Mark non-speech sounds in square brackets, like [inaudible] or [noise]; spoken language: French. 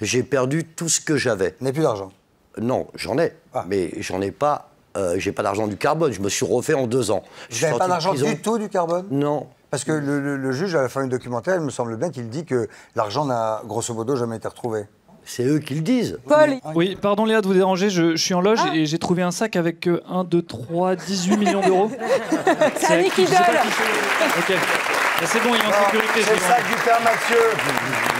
J'ai perdu tout ce que j'avais. N'ai plus d'argent Non, j'en ai, ah. mais j'en ai pas. Euh, j'ai pas d'argent du carbone. Je me suis refait en deux ans. Vous n'avez pas d'argent du tout du carbone Non. Parce que le, juge, à la fin du documentaire, il me semble bien qu'il dit que l'argent n'a grosso modo jamais été retrouvé. C'est eux qui le disent. Paul Oui, pardon Léa de vous déranger, je, suis en loge ah. et j'ai trouvé un sac avec 1, 2, 3, 18 millions d'euros. [laughs] C'est un Ok, bah, c'est bon, il est en sécurité. C'est le sac du père Mathieu.